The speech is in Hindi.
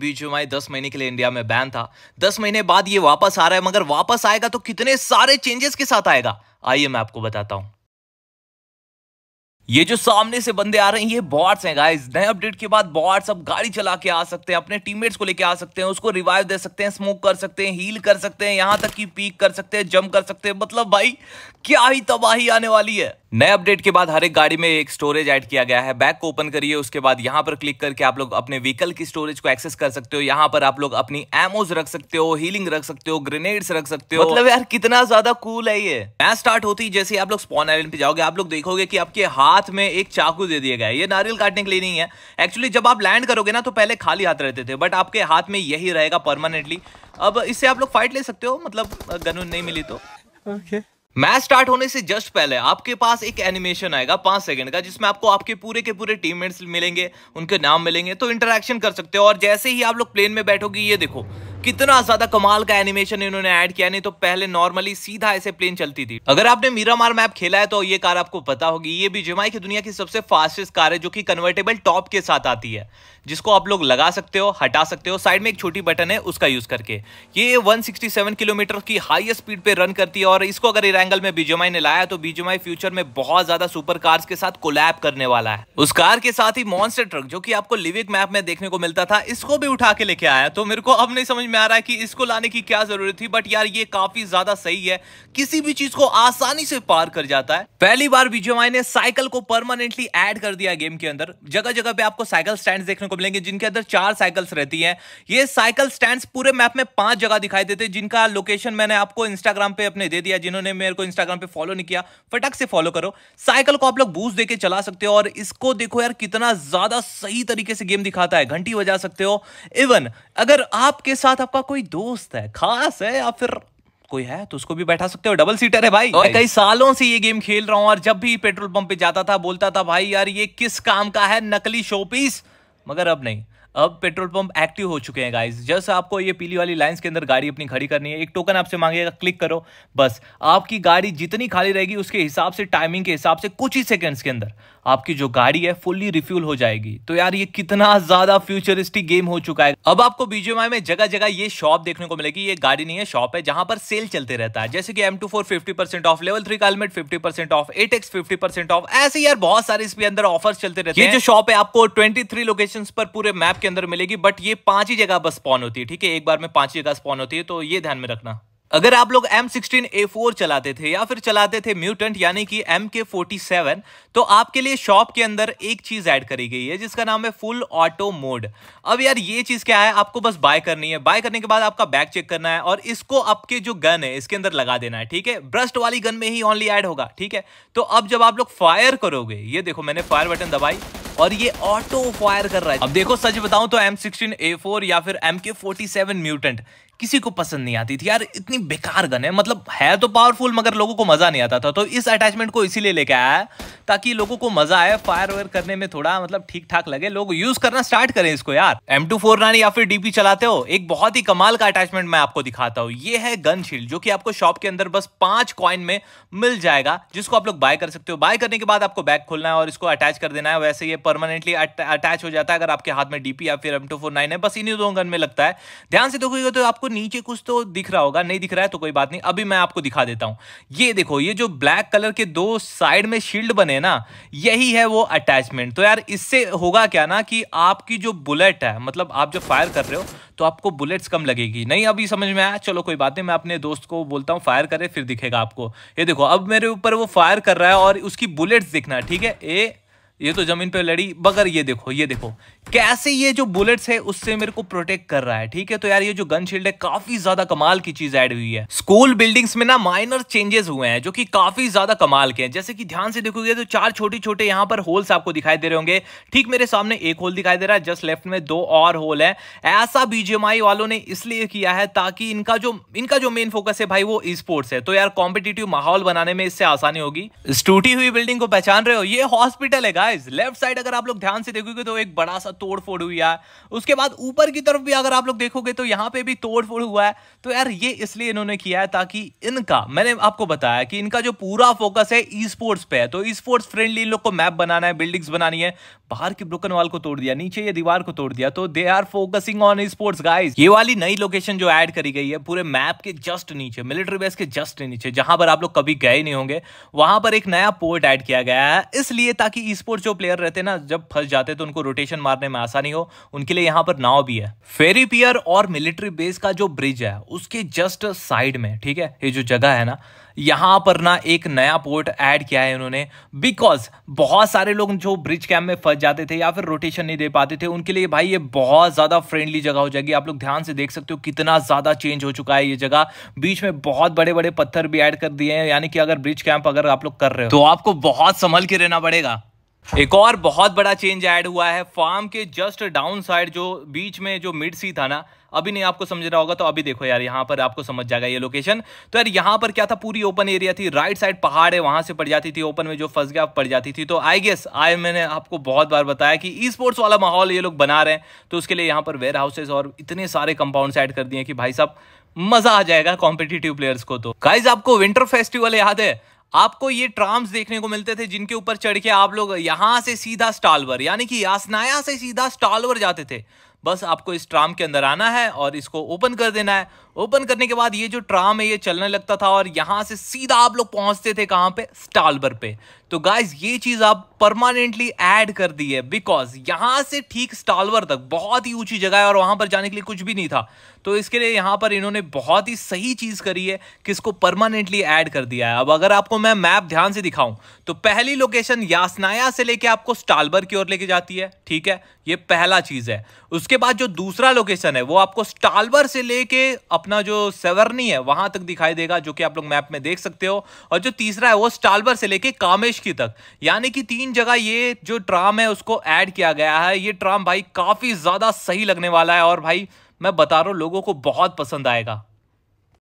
बीच में माई दस महीने के लिए इंडिया में बैन था दस महीने बाद ये वापस आ रहा है मगर वापस आएगा तो कितने सारे चेंजेस के साथ आएगा आइए मैं आपको बताता हूँ ये जो सामने से बंदे आ रहे हैं ये बॉट्स हैं गाइस नए अपडेट के बाद बॉट्स अब गाड़ी चला के आ सकते हैं अपने टीममेट्स को लेके आ सकते हैं उसको रिवाइव दे सकते हैं स्मोक कर सकते हैं हील कर सकते हैं यहां तक कि पीक कर सकते हैं जंप कर सकते हैं मतलब भाई क्या ही तबाही आने वाली है नए अपडेट के बाद हर एक गाड़ी में एक स्टोरेज ऐड किया गया है बैक को ओपन करिए उसके बाद यहाँ पर क्लिक करके आप लोग अपने व्हीकल की स्टोरेज को एक्सेस कर सकते हो यहाँ पर आप लोग अपनी एमोज रख सकते हो हीलिंग रख सकते हो ग्रेनेड्स रख सकते हो मतलब यार कितना ज्यादा कूल है ये मैच स्टार्ट होती जैसे आप लोग स्पॉन आइलैंड पे जाओगे आप लोग देखोगे की आपके हाथ हाथ में एक चाकू दे दिया गया है ये नारियल काटने के लिए नहीं है एक्चुअली जब आप लैंड करोगे ना तो पहले खाली हाथ रहते थे बट आपके हाथ में यही रहेगा परमानेंटली अब इससे आप लोग फाइट ले सकते हो मतलब गनून नहीं मिली तो ओके मैच स्टार्ट होने से जस्ट पहले आपके पास एक एनिमेशन आएगा पांच सेकंड का जिसमें आपको आपके पूरे के पूरे टीममेट्स मिलेंगे उनके नाम मिलेंगे तो इंटरेक्शन कर सकते हो और जैसे ही आप लोग प्लेन में बैठोगे ये देखो कितना ज्यादा कमाल का एनिमेशन इन्होंने ऐड किया नहीं तो पहले नॉर्मली सीधा ऐसे प्लेन चलती थी अगर आपने मीरामार मैप खेला है तो ये कार आपको पता होगी ये भी जमाई की दुनिया की सबसे फास्टेस्ट कार है जो कि कन्वर्टेबल टॉप के साथ आती है जिसको आप लोग लगा सकते हो हटा सकते हो साइड में एक छोटी बटन है उसका यूज करके ये 167 किलोमीटर की हाईएस्ट स्पीड पे रन करती है और इसको अगर एंगल में बीजेमाई ने लाया तो बीजेमाई फ्यूचर में बहुत ज्यादा सुपर कार्स के साथ कोलैब करने वाला है उस कार के साथ ही मॉन्स्टर ट्रक जो कि आपको लिविक मैप में देखने को मिलता था इसको भी उठा के लेके आया तो मेरे को अब नहीं समझ में में आ रहा है कि इसको लाने की क्या जरूरत थी बट यार ये काफी ज्यादा सही है किसी भी चीज को आसानी से पार कर जाता है पहली बार विजय ने साइकिल को परमानेंटली एड कर दिया गेम के अंदर जगह जगह पे आपको साइकिल स्टैंड देखने को मिलेंगे जिनके अंदर चार साइकिल्स रहती है ये साइकिल स्टैंड पूरे मैप में पांच जगह दिखाई देते जिनका लोकेशन मैंने आपको इंस्टाग्राम पे अपने दे दिया जिन्होंने मेरे को इंस्टाग्राम पे फॉलो नहीं किया फटक से फॉलो करो साइकिल को आप लोग बूस्ट देके चला सकते हो और इसको देखो यार कितना ज्यादा सही तरीके से गेम दिखाता है घंटी बजा सकते हो इवन अगर आपके साथ आपका कोई दोस्त है खास है या फिर कोई है तो उसको भी बैठा सकते हो डबल सीटर है भाई मैं कई सालों से ये गेम खेल रहा हूँ और जब भी पेट्रोल पंप पे जाता था बोलता था भाई यार ये किस काम का है नकली शोपीस मगर अब नहीं अब पेट्रोल पंप एक्टिव हो चुके हैं गाइज जस्ट आपको ये पीली वाली लाइन्स के अंदर गाड़ी अपनी खड़ी करनी है एक टोकन आपसे मांगेगा क्लिक करो बस आपकी गाड़ी जितनी खाली रहेगी उसके हिसाब से टाइमिंग के हिसाब से कुछ ही सेकेंड्स के अंदर आपकी जो गाड़ी है फुल्ली रिफ्यूल हो जाएगी तो यार ये कितना ज्यादा फ्यूचरिस्टिक गेम हो चुका है अब आपको बीजेएमआई में जगह जगह ये शॉप देखने को मिलेगी ये गाड़ी नहीं है शॉप है जहां पर सेल चलते रहता है जैसे कि M two four fifty percent of level three कालमेट fifty percent of eight X fifty percent of ऐसे यार बहुत सारे इसके अंदर ऑफर चलते रहते हैं जो शॉप है आपको ट्वेंटी थ्री लोकेशन पर पूरे मैप के अंदर मिलेगी बट ये पांच ही जगह बस स्पॉन होती है ठीक है एक बार में पांच ही जगह स्पॉन होती है तो ये ध्यान में रखना अगर आप लोग एम सिक्सटीन ए फोर चलाते थे या फिर चलाते थे म्यूटेंट यानी कि एम के फोर्टी सेवन तो आपके लिए शॉप के अंदर एक चीज ऐड करी गई है जिसका नाम है फुल ऑटो मोड अब यार ये चीज क्या है आपको बस बाय करनी है बाय करने के बाद आपका बैग चेक करना है और इसको आपके जो गन है इसके अंदर लगा देना है ठीक है ब्रस्ट वाली गन में ही ऑनली एड होगा ठीक है तो अब जब आप लोग फायर करोगे ये देखो मैंने फायर बटन दबाई और ये ऑटो फायर कर रहा है अब देखो सच बताऊं तो एम सिक्सटीन ए फोर या फिर एम के फोर्टी सेवन म्यूटेंट किसी को पसंद नहीं आती थी यार इतनी बेकार गन है मतलब है तो पावरफुल मगर लोगों को मजा नहीं आता था तो इस अटैचमेंट को इसीलिए लेके आया ताकि लोगों को मजा आए फायर वायर करने में थोड़ा मतलब ठीक ठाक लगे लोग यूज करना स्टार्ट करें इसको यार एम टू फोर नाइन या फिर डीपी चलाते हो एक बहुत ही कमाल का अटैचमेंट मैं आपको दिखाता हूँ ये है गन शील्ड जो कि आपको शॉप के अंदर बस पांच कॉइन में मिल जाएगा जिसको आप लोग बाय कर सकते हो बाय करने के बाद आपको बैग खोलना है और इसको अटैच कर देना है वैसे ये परमानेंटली अटैच हो जाता है अगर आपके हाथ में डीपी या फिर एम टू फोर नाइन है बस इन्हीं दो गन में लगता है ध्यान से देखोगे तो आपको नीचे कुछ तो दिख रहा होगा नहीं दिख रहा है तो कोई बात नहीं अभी मैं आपको दिखा देता हूँ ये देखो ये जो ब्लैक कलर के दो साइड में शील्ड बने हैं ना यही है वो अटैचमेंट तो यार इससे होगा क्या ना कि आपकी जो बुलेट है मतलब आप जब फायर कर रहे हो तो आपको बुलेट्स कम लगेगी नहीं अभी समझ में आया चलो कोई बात नहीं मैं अपने दोस्त को बोलता हूँ फायर करे फिर दिखेगा आपको ये देखो अब मेरे ऊपर वो फायर कर रहा है और उसकी बुलेट्स दिखना ठीक है ए ये तो जमीन पे लड़ी बगर ये देखो ये देखो कैसे ये जो बुलेट्स है उससे मेरे को प्रोटेक्ट कर रहा है ठीक है तो यार ये जो गन शील्ड है काफी ज्यादा कमाल की चीज ऐड हुई है स्कूल बिल्डिंग्स में ना माइनर चेंजेस हुए हैं जो कि काफी ज्यादा कमाल के हैं जैसे कि ध्यान से देखोगे तो चार छोटे छोटे यहाँ पर होल्स आपको दिखाई दे रहे होंगे ठीक मेरे सामने एक होल दिखाई दे रहा है जस्ट लेफ्ट में दो और होल है ऐसा बीजेमआई वालों ने इसलिए किया है ताकि इनका जो इनका जो मेन फोकस है भाई वो स्पोर्ट्स है तो यार कॉम्पिटेटिव माहौल बनाने में इससे आसानी होगी टूटी हुई बिल्डिंग को पहचान रहे हो ये हॉस्पिटल है गाइस लेफ्ट साइड अगर आप लोग ध्यान से देखोगे तो एक बड़ा सा तोड़फोड़ हुआ है उसके बाद ऊपर की तरफ भी अगर आप लोग देखोगे तो यहाँ पे भी तोड़फोड़ हुआ है तो यार ये इसलिए इन्होंने किया है ताकि इनका मैंने आपको बताया कि इनका जो पूरा फोकस है ई स्पोर्ट्स पे है तो ई स्पोर्ट्स फ्रेंडली इन लोग को मैप बनाना है बिल्डिंग्स बनानी है बाहर की ब्रोकन वाल को तोड़ दिया नीचे ये दीवार को तोड़ दिया तो they are focusing on esports guys ये वाली नई लोकेशन जो एड करी गई है पूरे मैप के जस्ट नीचे मिलिट्री बेस के जस्ट नीचे जहां पर आप लोग कभी गए नहीं होंगे वहां पर एक नया पोर्ट एड किया गया है इसलिए ताकि ई स्पोर्ट्स और जो प्लेयर रहते हैं ना जब फंस जाते तो उनको रोटेशन मारने में आसानी हो उनके लिए यहाँ पर नाव भी है फेरी पियर और मिलिट्री बेस का जो ब्रिज है उसके जस्ट साइड में ठीक है ये जो जगह है ना यहाँ पर ना एक नया पोर्ट ऐड किया है उन्होंने बिकॉज बहुत सारे लोग जो ब्रिज कैम्प में फंस जाते थे या फिर रोटेशन नहीं दे पाते थे उनके लिए भाई ये बहुत ज़्यादा फ्रेंडली जगह हो जाएगी आप लोग ध्यान से देख सकते हो कितना ज़्यादा चेंज हो चुका है ये जगह बीच में बहुत बड़े बड़े पत्थर भी ऐड कर दिए हैं यानी कि अगर ब्रिज कैम्प अगर आप लोग कर रहे हो तो आपको बहुत संभल के रहना पड़ेगा एक और बहुत बड़ा चेंज ऐड हुआ है फार्म के जस्ट डाउन साइड जो बीच में जो मिड सी था ना अभी नहीं आपको समझ रहा होगा तो अभी देखो यार यहाँ पर आपको समझ जाएगा ये लोकेशन तो यार यहाँ पर क्या था पूरी ओपन एरिया थी राइट साइड पहाड़ है वहां से पड़ जाती थी ओपन में जो फंस गया पड़ जाती थी तो आई गेस आई मैंने आपको बहुत बार बताया कि ई स्पोर्ट्स वाला माहौल ये लोग बना रहे हैं तो उसके लिए यहाँ पर वेयर हाउसेज और इतने सारे कंपाउंड ऐड कर दिए कि भाई साहब मजा आ जाएगा कॉम्पिटेटिव प्लेयर्स को तो गाइज आपको विंटर फेस्टिवल याद है आपको ये ट्राम्स देखने को मिलते थे जिनके ऊपर चढ़ के आप लोग यहां से सीधा स्टालवर यानी कि यासनाया से सीधा स्टालवर जाते थे बस आपको इस ट्राम के अंदर आना है और इसको ओपन कर देना है ओपन करने के बाद ये जो ट्राम है ये चलने लगता था और यहाँ से सीधा आप लोग पहुँचते थे कहाँ पे स्टालबर पे तो गाइज ये चीज़ आप परमानेंटली ऐड कर दी है बिकॉज यहाँ से ठीक स्टालवर तक बहुत ही ऊंची जगह है और वहाँ पर जाने के लिए कुछ भी नहीं था तो इसके लिए यहाँ पर इन्होंने बहुत ही सही चीज़ करी है कि इसको परमानेंटली ऐड कर दिया है अब अगर आपको मैं मैप ध्यान से दिखाऊं तो पहली लोकेशन यासनाया से लेके आपको स्टालबर की ओर लेके जाती है ठीक है ये पहला चीज़ है उसके बाद जो दूसरा लोकेशन है वो आपको स्टालबर से लेके अपना जो सेवरनी है वहां तक दिखाई देगा जो कि आप लोग मैप में देख सकते हो और जो तीसरा है वो स्टालबर से लेके कामेश की तक यानी कि तीन जगह ये जो ट्राम है उसको ऐड किया गया है ये ट्राम भाई काफ़ी ज़्यादा सही लगने वाला है और भाई मैं बता रहा हूँ लोगों को बहुत पसंद आएगा